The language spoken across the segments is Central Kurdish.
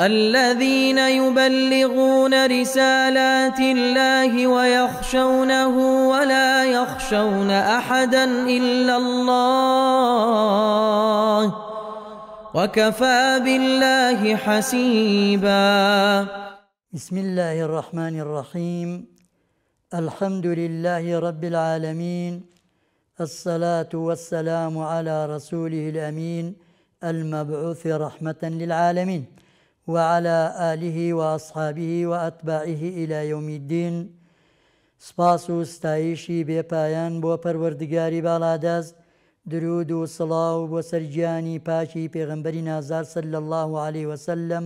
الذين يبلغون رسالات الله ويخشونه ولا يخشون احدا الا الله وكفى بالله حسيبا بسم الله الرحمن الرحيم الحمد لله رب العالمين الصلاه والسلام على رسوله الامين المبعوث رحمه للعالمين وعلى آله وأصحابه وأتباعه إلى يوم الدين سپاس و ستایشی بێپایان بۆ پەروەردگاری بااداز درود و سڵاو بۆ سەررجیانی پاچی پێغمبەری نازار سەر لە الله عليه وسلم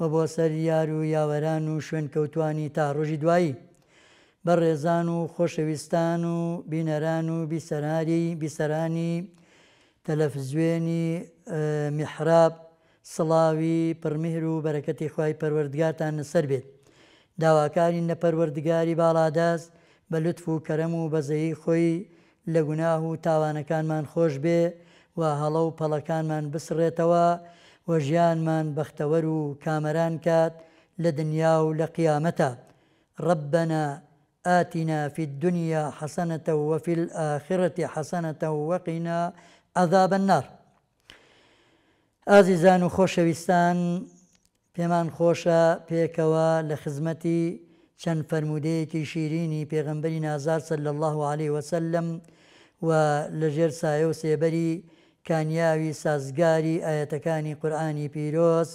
و بۆ سەر یار و یاوەران و شوێنکەوتانی تا ڕۆژی دوایی بە ڕێزان و خۆشەویستان و بینەران و بیسەراری بیسەرانی تەلەفزوێنی میحراب سڵاوی پرمهر و بەرەکەتی خی پەروەردگارتان لەسەر بێت داواکارین لە پەروەردگاری بااداست بە لطف و کەرەم و بەزەیی خۆی لە گوناه و تاوانەکانمان خۆش بێ و هەڵە و پەڵەکانمان بسرێتەوە وە ژیانمان بەختەوەر و کامەران کات لە دنیا و لە قیامەتە ربنا آتنا في الدنيا حسنة وفي الآخرة حسنة وقنا عذاب النار ئازیزان و خۆشەویستان پێمان خۆشە پێکەوە لە خزمەتی چەند فەرمودەیەکی شیرینی پێغمبەری نازار سەر لە الله عليه وسلم و لەژێر سایە و سێبەری کانیاوی سازگاری ئاەتەکانی قورآانی پیرۆز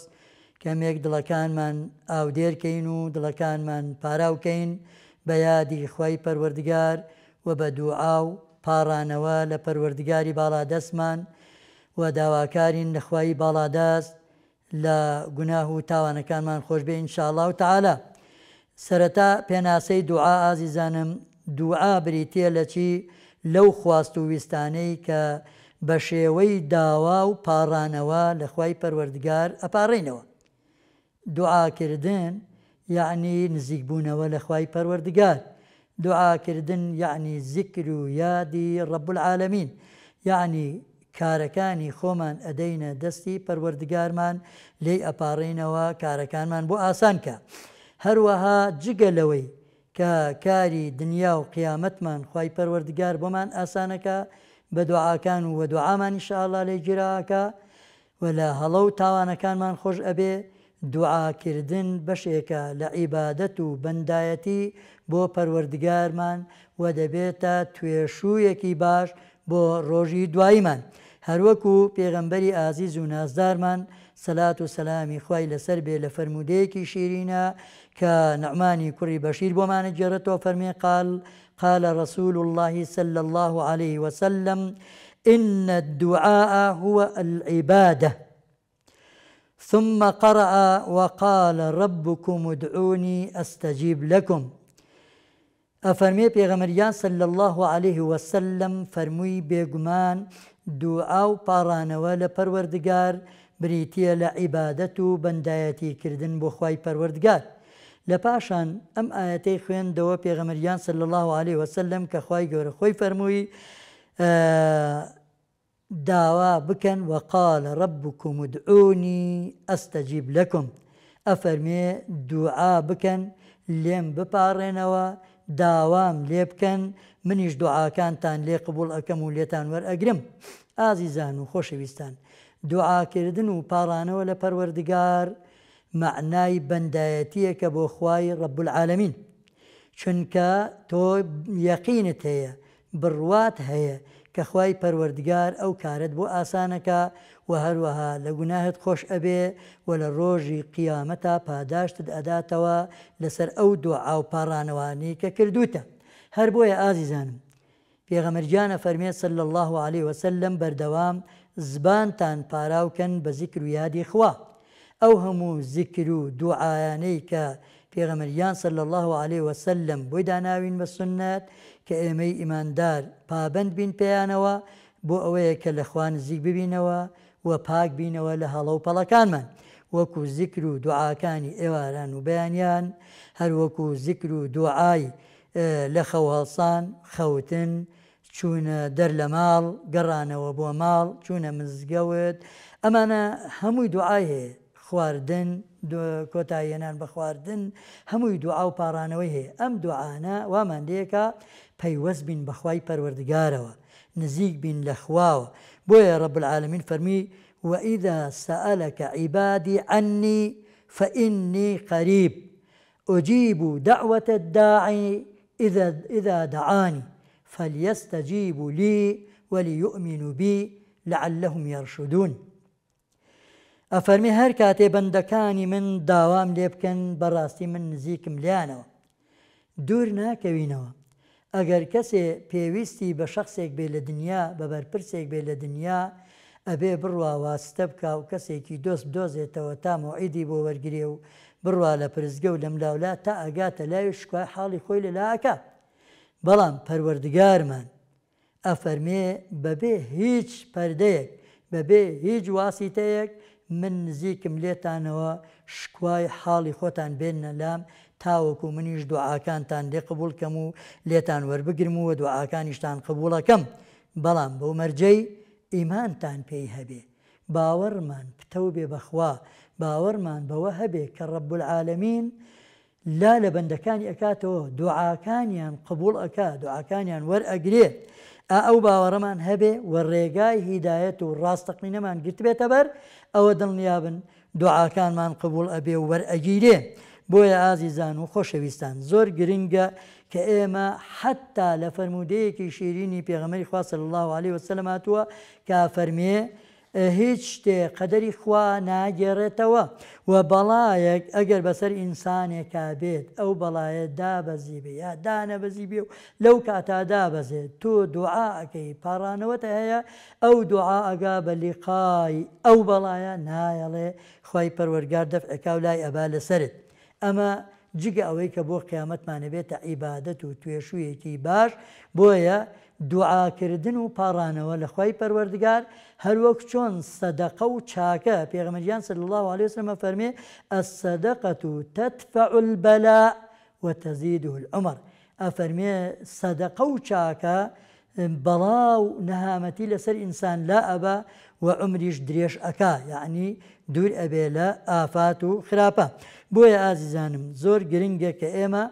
کەمێک دڵەکانمان ئاودێرکەین و دڵەکانمان پاراوکەین بە یادی خی پەروەردگار و بە دوعا و پاڕانەوە لە پەروەردگاری باڵا دەستمان، و داواکارین لەخوای باڵاداست لە گوناه و تاوانەکانمان خۆش بێ انشاءڵا و تعاالە سەرەتا پێناسەی دوعا ئازیزانم دوعا بریتە لە چی لەو خواست و ویستانەی کە بە شێوەی داوا و پاڕانەوە لەخوای پەروەردگار ئەپارڕینەوە دوعاکردن یعنی نزیکبوونەوە لەخوای پەروەردگار دوعاکردن یعنی زیکر و یادی ڕەبول العالمین یعنی کارەکانی خۆمان ئەدەینە دەستی پەروەردگارمان لێی ئەپارڕینەوە کارەکانمان بۆ ئاسانکە. هەروەها جگەلەوەی کە کاری دنیا و قیامەتمان خی پەروەردگار بۆمان ئاسانەکە بە دوعاکان و وە دوعامانی شعڵا لێ گیرراکە و لە هەڵە و تاوانەکانمان خۆش ئەبێ دوعاکردن بەشێکە لە عیبادەت و بەندایەتی بۆ پەروەردگارمان و دەبێتە توێشوویەکی باش بۆ ڕۆژی دواییمان. وکو پیغمبری عزیز و من سەلات و سەسلامی خی لەسەر بێ لە فرەرمودەیەکی شیرینە کە نەعمانی کوڕی بەشیر بۆمانە جێرەەوە فرمی قال قال رسول الله صلى الله عليه وسلم إن الدعاء هو العبادة ثم قرأ وقال ربكم ادعوني أستجيب لكم أفرمي بيغمريان صلى الله عليه وسلم فرمي بيغمان دوعا و پاڕانەوە لە پەروەردگار بریتە لە عیبادەت و بەندایەتیکردن بۆ خی پەروەردگار. لە پاشان ئەم ئاەتەی خوێندەوە پێغەمەریان سل الله عليه وسلم کە خی گەورە خۆی فەرمووی داوا بکەن وەقالە ڕبکم ودعونی ئەستەجیب لەکم ئەفەرمێ دوعا بکەن لێم بپارڕێنەوە داوام لێ بکەن منیش دوعاکانتان لێ قبول ئەەکەم و لێتان وەرئەگرم ئازیزان و خۆشەویستان دوعاکردن و پاڵانەوە لە پەروەردگار معنای بەندایەتیەکە بۆ خوای ڕەبولعاالەمین چونکە تۆ یەقینت هەیە بڕوات هەیە کە خوای پەروەردگار ئەو کارت بۆ ئاسانەکە و هەروەها لە گوناهت خۆش ئەبێ و لە ڕۆژی قیامەتا پاداشتت ئەداتەوە لەسەر ئەو دوعا و پاڕانەوانی کە کردوتە. هەر بۆیە ئازیزانم پێغەمەرجانە فەرمێت سل الله عليه وسلم بەردەوام زبانتان پاراوکەن بە زیکر و یادی خوا ئەو هەموو زیکر و دوعاانەی کە پێغەمەریان سل الله عليه وسلم بۆی داناوین بە سنت کە ئێمەی ئیماندار پابند بین پێیانەوە بۆ ئەوەیە کە لەخوا نزیک ببینەوە و پاک بینەوە لە هەڵە و پەڵەکانمان. وەکو زیکر و دوعاکانی ئێواران و بەیانیان هەروەکو زیکر و دوعای لخو خەوهڵسان خوتن چون در لمال ماڵ و بو مال چون مزگەوت اما هەمووی دوعای دعایه خواردن دو کوتاینان بخواردن هەمووی دعا و پارانەوەی هەیە و من دیکا پەیوەست بین بەخوای پەروەردگارەوە نزیک بین لە خواوە بۆیە ڕەب العالمین فەرمی وإذا سألك عبادی عنی فإني قریب أجيب دعوة الداعي إذا, إذا دعاني فليستجيبوا لي وليؤمنوا بي لعلهم يرشدون ئەفەرمی هەر کاتێ بەندەکانی من داوام لێ بکەن بەڕاستی من نزیکم لیانەوە دوور ناکەوینەوە ئەگەر کەسێ پێویستی بە شخصێک بێ لە دنیا بە بەرپرسێک بێ لە دنیا ئەبێ بڕوا واستە بکە و کەسێکی دۆست دۆزێتەوە تا مۆعیدی بۆ وەرگێ و بڕوا لە پرزگە و لەملاولا تا ئەگاتە لای شکای حاڵی خۆی لە لاکە بەڵام پەروەردگارمان ئەفەرمێ بەبێ هیچ پەردەیەک بەبێ هیچ واسیتەیەک من نزیکم لێتانەوە شکوای حاڵی خۆتان بێنە لام تاوەکو منیش دوعاکانتان لێ قبولکەم و لێتان وەربگرم وە دوعاکانیشتان قبولەکەم بەڵام بەو مەرجەی ئیمانتان پێی هەبێ باوەڕمان پتە بێ بەخوا باوەڕمان بەوە هەبێ کە ڕەبولعاالەمین لا لە بەندەکانی ئەکاتەوە دوعاکانیان قبول ئەک دوعاکانیان وەرئەگرێت ئا ئەو باوەڕەمان هەبێ وە ڕێگای هیدایەت و ڕاستەقینەمان گرتبێتە بەر ئەوە دڵنیابن دوعاکانمان قبول ئەبێ و وەرئەگیرێ بۆیە ئازیزان و خۆشەویستان زۆر گرنگە کە ئێمە حتا لە فەرمودەیەکی شیرینی پێغەمەری خواست الله عليه وسلماتوە کا فەرمێ هیچ شتێ قەدەری خوا ناگێڕێتەوە و بەڵایەک ئەگەر بەسەر ئینسانێکا بێت ئەو بەڵایە دابەزی بێ یا دانەبەزی بێ و لەو کاتادا بەزێت تۆ دوعاەکەی پارانەوەتە هەیە ئەو دوعا ئەگا بە لیقای ئەو بەڵایە نایەڵێ خی پەروەرگار دەف ئەکاو لای ئەبا لەسرت ئەمە جگە ئەوەی کە بۆ قیامەتمانەبێتە عیبادەت و توێشوویەکی باش بۆیە دوعاکردن و پارانەوە لە خی پەروەردگار هەروەک چۆن سەدەقە و چاکە پێغمەریان سل الله عليه وسلمە فەرمێ ئە سەدەقەت و تەتفعل بەلا وتەزید و ئەمر ئەفەرمێ سەدەقە و چاکە بەڵاو نەهامەتی لەسەر ئینسان لا ئەبا و عمریش درێژ ئەکا یعنی دوور ئەبێ لە ئافات و خراپە بۆیە ئازیزانم زۆر گرنگە کە ئێمە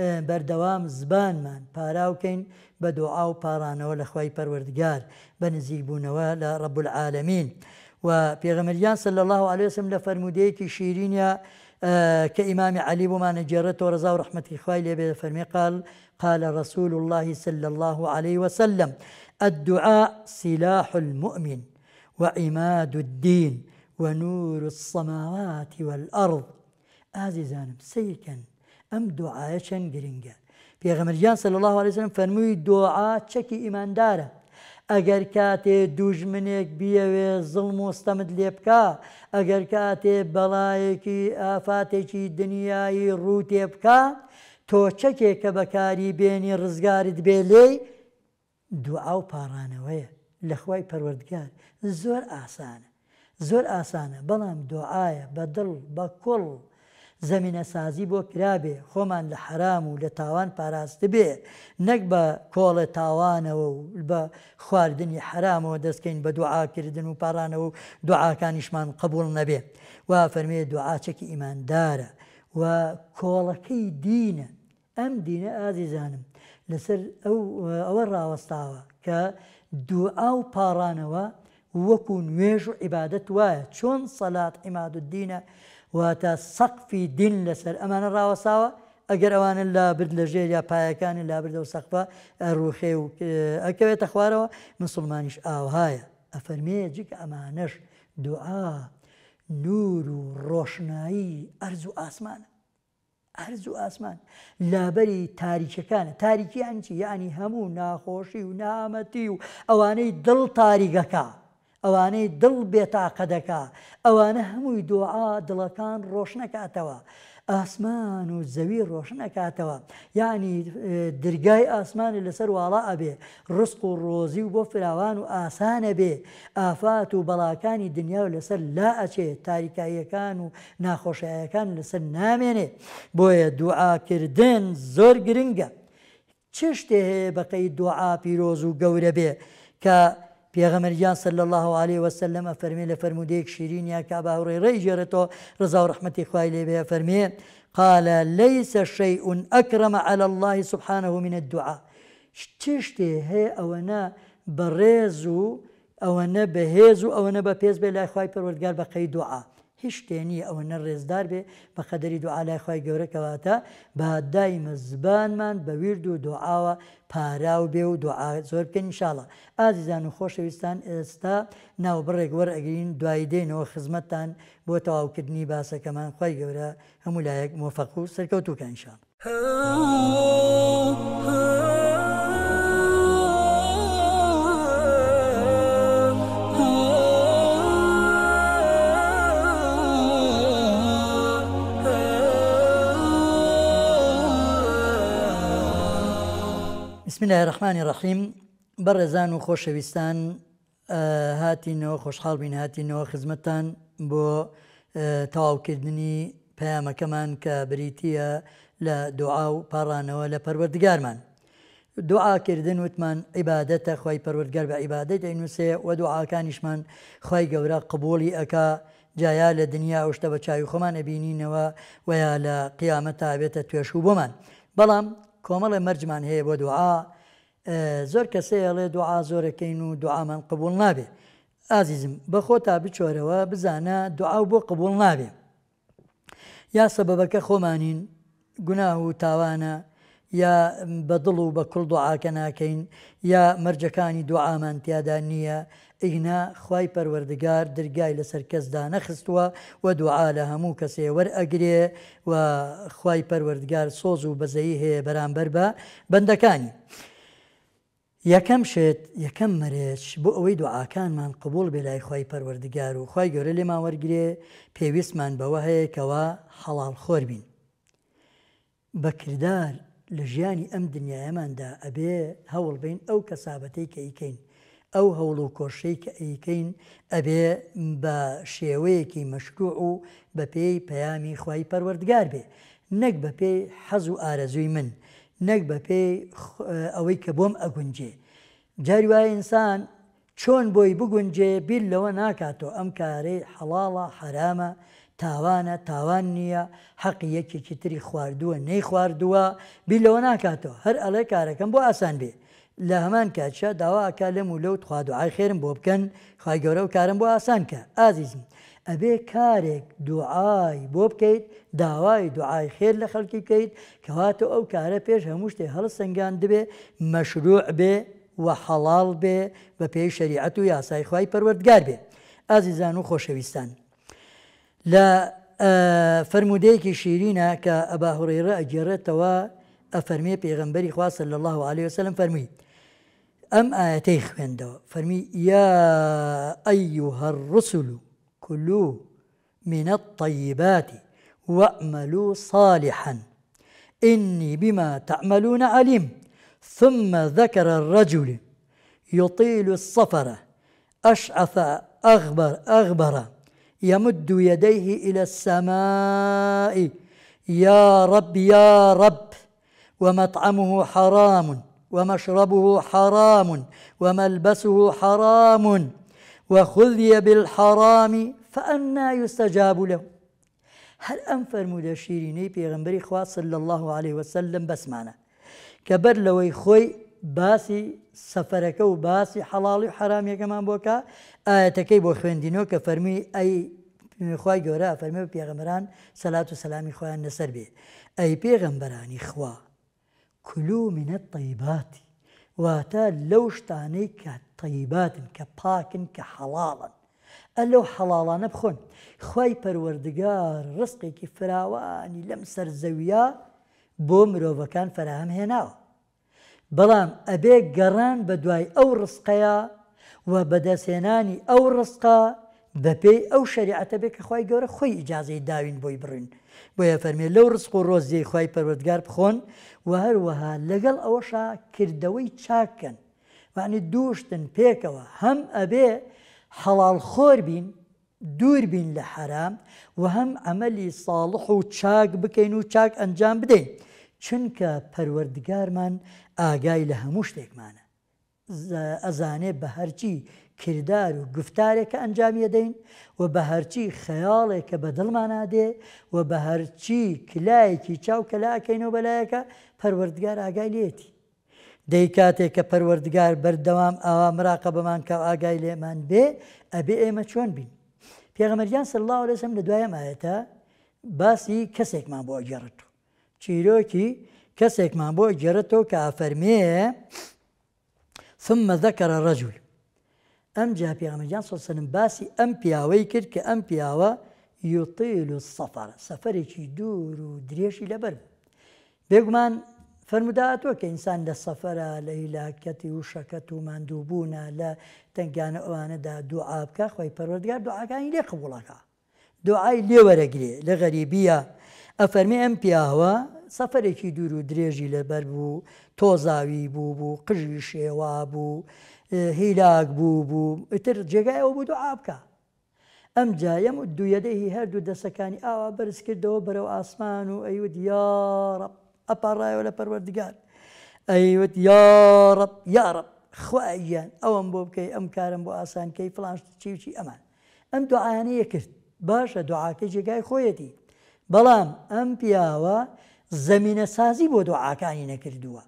اه، بەردەوام زبانمان پاراوکەین بە دوعا و پارانەوە لە خی پەروەردگار بە نزیکبوونەوە لە ڕەبول العالمین و پێغەمەریان سل الله عليهسم لە فرەرمودەیەکی شیرینە اه، کە ئیمامی علی بۆمانە جێرەەوە ڕزا و ڕحمەتی خوای لێبێ فەرمی قال قال رسول الله صلى الله عليه وسلم الدعاء سلاح المؤمن وعماد الدين ونور السماوات والأرض عزيزان سيكن ئەم دوعاە چەند گرنگە پێغەمەرجان سە الله عليهسلم فەرمووی دوعا چەکی ئیماندارە ئەگەر کاتێ دوژمنێک بیاوێ زڵم وستەمت لێ بکە ئەگەر کاتێ بەڵایەکی ئافاتێکی دنیایی ڕوو تێ بکە تۆ چەکێک کە بەکاری بێنی ڕزگارت بێ لێی دوعا و پارانەوەیە لەخوای پەروەردگار زۆر ئاسانە زۆر ئاسانە بەڵام دوعاە بە دڵ بە کۆڵ زمینە سازی بۆ پیرابێ خۆمان لە حرام و لە تاوان پاراستە بێ نەک بە کۆڵە تاوانەوە و بە خواردنی حرامەوە دەستکەین بە دوعاکردن و پارانەوە و دوعاکانیشمان قبول نەبێ وا فەرمێ دوعاچەکی ئیماندارە و کۆڵەکەی دینە ئەم دینە ئازیزانم لەسەر ئەو ئەوە ڕاوەستاوە کە دوعا و پارانەوە وەکو نوێژ و عیبادت وایە چۆن سەلات عیماد و دینە واتە سەقفی دین لەسەر ئەمانە ڕاوەساوە ئەگەر ئەوانە لابرد لە ژێر یا پایەکانی لابردە و سەقفە ڕوخێ و ئەکەوێتە خوارەوە مسلمانیش ئاوهایە ئەفەرمێ جک ئەمانەش دوعا نور و ڕۆشنایی ئەرز و ئاسمانە ئەرز و ئاسمان لابەری تاریکەکانە تاریکیان چی یعنی هەموو ناخۆشی و نامەتی و ئەوانەی دڵ تاریگەکە ئەوانەی دڵ بێتاقە دەکا ئەوانە هەمووی دوعا دڵەکان ڕۆشنەکاتەوە. ئاسمان و زەوی ڕۆشنەکاتەوە یعنی درگای ئاسمانی لەسەر واڵا ئەبێ ڕسق و ڕۆزی و بۆ فراوان و ئاسانە بێ ئافات و بەڵاکانی دنیا و لەسەر لا ئەچێ تاریکاییەکان و ناخۆشایەکان لەسەر نامێنێ بۆیە دوعاکردن زۆر گرنگە چ شتێ هەیە بەقەی دوعا پیرۆز و گەورە بێ کە جان سل الله عليه وسلم فەرمێ لە فرەرمودەیەک شیرین یا کا باوڕێ ڕێژێرێتەوە رضا و ڕحمەتی خوای لێ بێ قال ليس شيء أكرم على الله سبحانه من الدعاء تشتي هي أونا بريزو أونا بهيزو أونا ببيز بلا إخوائي بالوردقال بقي دعاء هیچ شتێنی ئەوە نە ڕێزدار بێ بە قەدەری دوعاالای خی گەورەکەواتە با دایمە زبانمان بە ویرد و دوعاوە پاراو بێ و دوعا زۆر بکەین شاڵە ئازیزان و خۆشەویستان ئێستا ناو بڕێک وەرئگرین دوایی دێنەوە خزمەتتان بۆ تەواوکردنی باسەکەمان خی گەورە هەمولایەک مۆفەق و سەرکەوتوکانشان. بسم لە ڕحمانی ڕەخیم بەڕێزان و خۆشەویستان هاتینەوە خۆشحاڵ بین هاتینەوە خزمەتان بۆ تەواوکردنی پەیامەکەمان کە بریتە لە دوعا و پاڕانەوە لە پەروەردگارمان. دوعاکردن وتمان عیباەتە خی پەروەرگەر بە عیبادەی دەینووسێ و دوعاکانیشمان خی گەورە قبولی ئەکا جایا لە دنیا شتە بە چاوی خۆمانە بینینەوە ویا لە قیامەت تابێتە توێش و بۆمان. بەڵام کۆمەڵە مەرجمان هەیە بۆ دوعا زۆر کەسەیەڵێ دوعا زۆرەکەین و دوعامان قبول نابێ ئازیزم بەخۆ تا بچۆرەوە بزانە دوعا بۆ قبول نابێ یا سەبەکە خۆمانین گونا و تاوانە یا بەدڵ و بە کوڵ دوعاکە ناکەین یا مەرجەکانی دوعامان تیادا نییە ئینا خی پەروەردگار درگای لەسەر کەسدا نەخستووە و دوعا لە هەموو کەسێ وەرئەگرێ و خی پەروەردگار سۆز و بەزەیی هەیە بەرامبەر بە بەندەکانی. یەکەم شێت یەکەم مەرێج بۆ ئەوەی دوعاکانمان قبول بێ لای خی پەروەردگار و خی گەورە لێ ماوەرگێ پێویستمان بەوە هەیەکەوە حەڵال خۆر بین. بەکردار لە ژیانی ئەم دنیایەماندا ئەبێ هەوڵ بین ئەو کەسابەتەی کە ئیکەین ئەو هەوڵ و کۆشەی کە ئەیکەین ئەبێ بە شێوەیەکی مەشروع و بە پێی پەیامی خی پەروەردگار بێ نەک بە پێی حەز و ئارەزووی من نەک بە پێی ئەوەی کە بۆم ئەگونجێ جاری وایە ئینسان چۆن بۆی بگونجێ بیر لەوە ناکاتەوە ئەم کارەی حەڵاڵە حرامە تاوانە تاوان نییە حەقی یەکێکی تری خواردووە نەی خواردووە بیلەوە ناکاتەوە هەر ئەڵێ کارەکەم بۆ ئاسان بێ لە هەمان کاتشە داواکە لەم و لەوت خوادوعای خێرم بۆ بکەن خی گەورە و کارم بۆ ئاسان کە ئازیزم ئەبێ کارێک دوعای بۆ بکەیت داوای دوعای خێر لە خەڵکی بکەیت کەواتە ئەو کارە پێش هەموو شتێ هەڵ سنگان دبێ مەشروع بێ و حەڵال بێ بە پێی شریعەت و یاسای خی پەروەردگار بێ ئازیزان و خۆشەویستان. لا فرموديك شيرينا كأبا هريرة جرت و أفرمي بيغنبري خواه صلى الله عليه وسلم فرمي أم ئاەتەی خوێندەوە فرمي يا أيها الرسل كلوا من الطيبات واعملوا صالحا إني بما تعملون عليم ثم ذكر الرجل يطيل السفر أشعث أغبر أغبر يمد يديه إلى السماء يا رب يا رب ومطعمه حرام ومشربه حرام وملبسه حرام وخذي بالحرام فأنا يستجاب له هل أنفر مدشيريني إيه، پیغمبری خواه صلى الله عليه وسلم بس معنا كبر لوي خوي باسی سەفەرەکە و باسی حەڵاڵی حرامەکەمان بۆکە ئاەتەکەی بۆ خوێندینەوە کە فەرمی ئەی خی گەورە فەرمی و پێغەمەران سەلات و سەسلامی خۆیان لەسەر بێ ئەی پێغەمبەرانی خوا کللو منە تەیباتی واتە لەو شتانەی کە تەیباتن کە پاکن کە حەڵاڵن ئە لەو حەڵاڵانە بخۆن خی پەروەردگار ڕستێکی فراوانی لەم سەر زەویە بۆ مرۆڤەکان فراهم هێناوە بەڵام ئەبێ گەڕان بە دوای ئەو ڕسقەیە و بەدەسێنانی ئەو ڕسقا بەپێی ئەو شریعەتە بێ کە خی گەورە خۆی ئیجاازەی داوین بۆی بڕین بۆیە فەرمێ لەو ڕسق و ڕۆزیەی خی پەروەردگار بخۆن و هەروەها لەگەڵ ئەوەشا کردەوەی چاکەن وانی دووشتن پێکەوە هەم ئەبێ حەڵال خۆر بین دوور بین لە حرام و هەم ئەمەلی ساڵح و چاک بکەین و چاک ئەنجام بدەین چونکە پەروەردگارمان ئاگای لە هەموو شتێکمانە ئەزانێ بە هەرچی کردار و گفتارێکە ئەنجامیە دەین و بە هەرچی خەیاڵێکە بە دڵمانادێ و بە هەرچی کلایەکی چاو کەلاکەینەوە بەلایەکە پەروەردگار ئاگای لێتی دەی کاتێک کە پەروەردگار بەردەوام ئاوا مراقە بەمان کە ئاگای لێمان بێ ئەبێ ئێمە چۆن بین پێغەمەریان سەرڵاو لەسم لە دوایەم ئاەتە باسی کەسێکمان بۆ گەڕت چیرۆکی کەسێکمان بۆ گەرەەوە کە ئافەرمێ ثممە دەکەرە ڕەجوول ئەم جا پیامەجان سوسنم باسی ئەم پیاوەی کرد کە ئەم پیاوە یوتیل و سەفر سەفرێکی دوور و درێژی لەبەر بێگومان فرموداتەوە کە ئینسان لە سەفرە لە هیلاکەتی و شەکەت و مادووبوونا لە تنگانە ئەوانەدا دوعاابکە خۆی پەرۆردگار دوعاکانی لێ قوڵەکە دوعای لێوەرەگرێ لە غەریبیە ئەفەرمی ئەم پیاوە سەفرێکی دوور و درێژی لەبەر بوو تۆزاوی بوو بوو قژی شێوا بوو هیلاک بوو بوو ئتر جێگایەوە بوو ئابکە ئەم جاەم و دوویەدەی هەردوو دەسەکانی ئاوا بەرز کردەوە بەرەو ئاسمان و ئەیوت یاڕب ئەپارڕایەوە لە پەروەردگار ئەیوت یاڕب یاڕب خوایان ئەوم بۆ بکەی ئەم کارم بۆ ئاسانکەی فلانش چیوچی ئەمان ئەم دوعاانەیە کرد باشە دوعاکە جێگای خۆیەتی بەڵام ئەم پیاوە زمینە سازی بۆ دوعاکانی نەکردووە.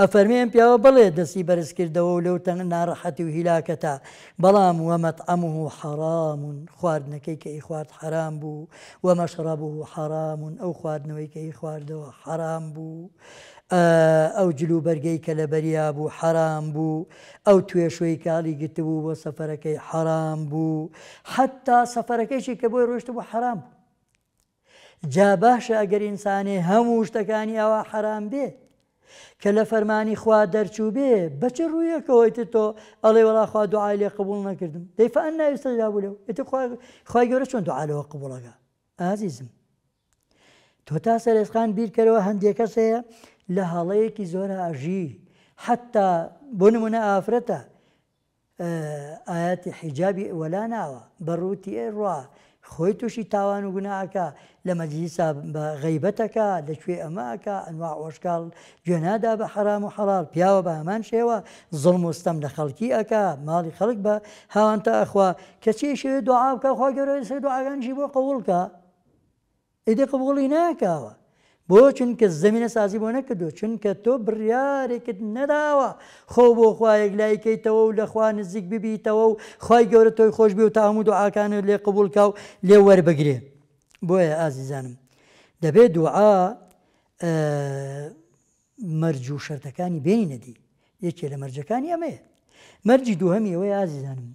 ئەفەرمیان پیاوە بڵێ دەستی بەرزکردەوە و لەو تەنگ ناڕەحەتی و هیلاکەتا بەڵام وەمەت ئەمه و حرامون خواردنەکەی کە ئی خوارد حرام بوو وەمەشڕبوو و حرامون ئەو خواردنەوەی کە ئی خواردەوە حرام بوو. ئەو جلو بەرگەی کە لە بەریا بوو حرام بوو ئەو توێشوی کاڵی گرتبوو بۆ سەفەرەکەی حرام بوو حتا سەفەرەکەیشی کە بۆی ڕۆشت بوو حرام بوو جا باشە ئەگەر ئینسانێ هەموو شتەکانی ئەوە حەرام بێت کە لە فەرمانی خوا دەرچوو بێ بەچ ڕوویەکەەوەیت تۆ ئەڵێ وڵاخوا دوعاالێ قبول نەکردم دەیفان ناویستەجابوو لەو خخوای گەورە چۆن دوعاالەوە قبولەکە ئازیزم تۆ تا سەرێزخان بیرکەرەوە هەندێک کەس هەیە لە هەڵەیەکی زۆر ئاژی حتا بۆ نمونە ئافرەتە ئاەتی حیجابی وەلا ناوە بەڕووتی ئێڕە خۆی تووشی تاوان و گوناکە لە مەجلیسا بە غیبەتەکە لەکوێ ئەماکە ئەنوا ئۆشکال گوێنادا بە حرام و حەڵال پیاوە بە هەمان شێوە زڵم وستەم لە خەڵکی ئەکە ماڵی خەڵک بە هاوانتە ئەخوا کەچی شێ دوعاابکە خوا گەۆ سێ دوعاگەنجی بۆ قوڵکە ئیدی قبوڵی ناکاوە بۆ چونکە زمینە سازی بۆ نەکردو چونکە تۆ بڕیارێکت نەداوە خۆ بۆ خوایەک لایکەیتەوە و لەخوا نزیک ببیتەوە و خی گەورە تۆی خۆش بی و تاهمود و ئاکانت لێ قبولکە و لێ وەربگرێ بۆیە ئازیزانم دەبێت دوعا مەرج و شەرتەکانی بینی نەدی یەکێ لە مەرجەکانی ئەمەیە مەرجی دووهەمی ئەوەی ئازیزانم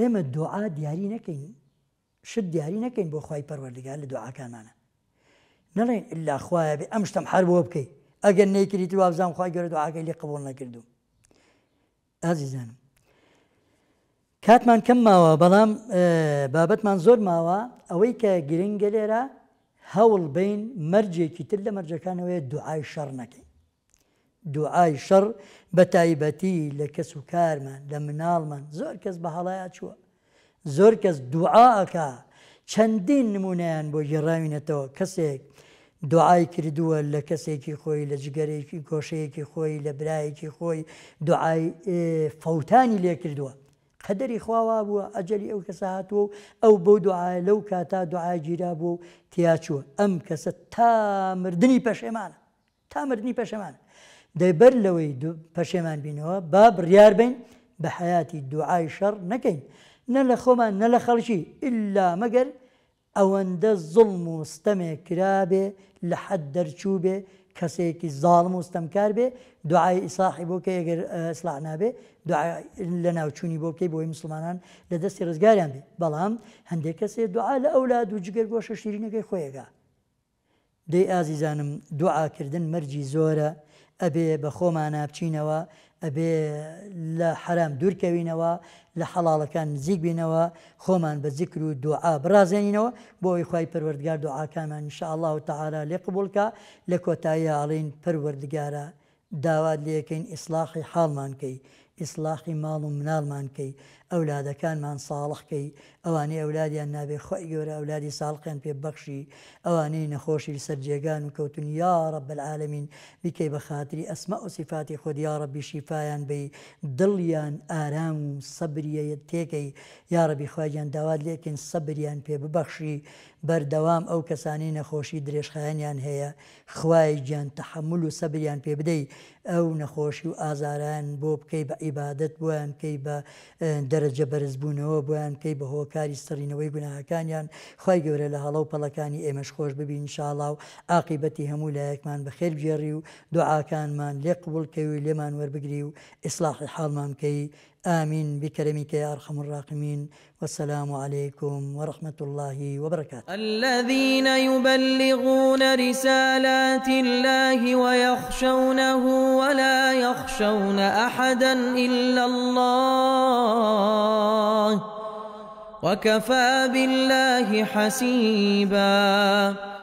ئێمە دوعا دیاری نەکەین شت دیاری نەکەین بۆ خی پەروەردگار لە دوعاکانمانە نڵێن ئللا خوایە بێ ئەم شتم هەر بۆ بکەیت ئەگەر نەیکردی تو وابزان خخوای گەرت و ئاگەی لێ قبول نەکردو ئازیزانم کاتمان کەم ماوە بەڵام بابەتمان زۆر ماوە ئەوەی کە گرنگگە لێرە هەوڵ بین مەرجێکی تر لە مەرجەکانەوەی دوعای شەڕ نەکەین دوعای شەڕ بە تایبەتی لە کەس و کارمان لە مناڵمان زۆر کەس بە هەڵایە چووە زۆر کەس دوعاکە چەندین نمونونیان بۆ گێڕاوینەتەوە کەسێک دوعای کردووە لە کەسێکی خۆی لە جگەرێکی کۆشەیەکی خۆی لە برایەکی خۆی دوعای فەوتانی لێ کردووە قەدەری خواوا بووە ئەجلی ئەو کەسە هاتووە و ئەو بۆ دوعای لەو کاتا دوعای گیرا بوو و تیاچووە ئەم کەسە تا مردنی پەشێمانە تا مردنی پەشەمانە دەیبەر لەوەی پەشێمان بینەوە با بڕیار بین بە حیاتی دوعای شەڕ نەکەین نە لە خۆمان نە لە خەڵکی ئللا مەگەر ئەوەندە زڵم و ستەمێ کرابێ لە حەد دەرچوو بێ کەسێکی زاڵم و ستەمکار بێ دوعای ئیساحی بۆ کە ئەگەر ئەسلاح نابێ لە ناوچوونی بۆ بکەی بۆی مسلمانان لە دەستی ڕزگاریان بێ بەڵام هەندێک کەسێ دوعا لە ئەولاد و جگەر گۆشە شیرینەکەی خۆیگا دەی ئازیزانم دوعاکردن مەرجی زۆرە ئەبێ بە خۆمانە بچینەوە ئەبێ لە حرام دوورکەوینەوە لە حەڵالەکان نزیک بینەوە خۆمان بە زیکر و دوعا برازێنینەوە بۆ ئەوی خی پەروەردگار دوعاکانمان انشاءله و تەعاە لێ قبولکە لە کۆتایی ئاڵین پەروەردگارە داوات لەکەین ئیسلاحی حاڵمانکەی ئیسلاحی ماڵ و منالمانکەی ئەولادەکانمان ساڵخکەی ئەوانەی ئەولادیان نابێ خۆی گەورە ئەولادی ساڵقیان پێ بەخشی ئەوانەی نەخۆشی سەررجێگان و کەوتون یارە بەعاالمین بیکەی بە خااتری ئەسمە و سیفاتی خۆدیارە بیشیفاان بی دڵیان ئارام و سەبریە تێکەی یارەبی خواجان داوات لێکن سەبریان پێ ببەخشی بەردەوام ئەو کەسانی نەخۆشی درێژخایانیان هەیە خوای گیان تحمل و سەبریان پێ بدەیت ئەو نەخۆشی و ئازاران بۆ بکەی بە عیبادت بووان کەی بە دەرەجە بەرزبوونەوە بۆیان پێی بە هۆکاری سەرینەوەی گوناهەکانیان خی گەورە لە هەڵەو پەڵەکانی ئێمەش خۆش ببین شاڵاو عقیبەتی هەموو لایەکمان بە خێربجێڕی و دوعاکانمان لێ قوڵکەوی لێمان وەربگری و ئیسلاحی حاڵمانکەی آمين بكرمك يا أرحم الراحمين والسلام عليكم ورحمة الله وبركاته الذين يبلغون رسالات الله ويخشونه ولا يخشون أحدا إلا الله وكفى بالله حسيباً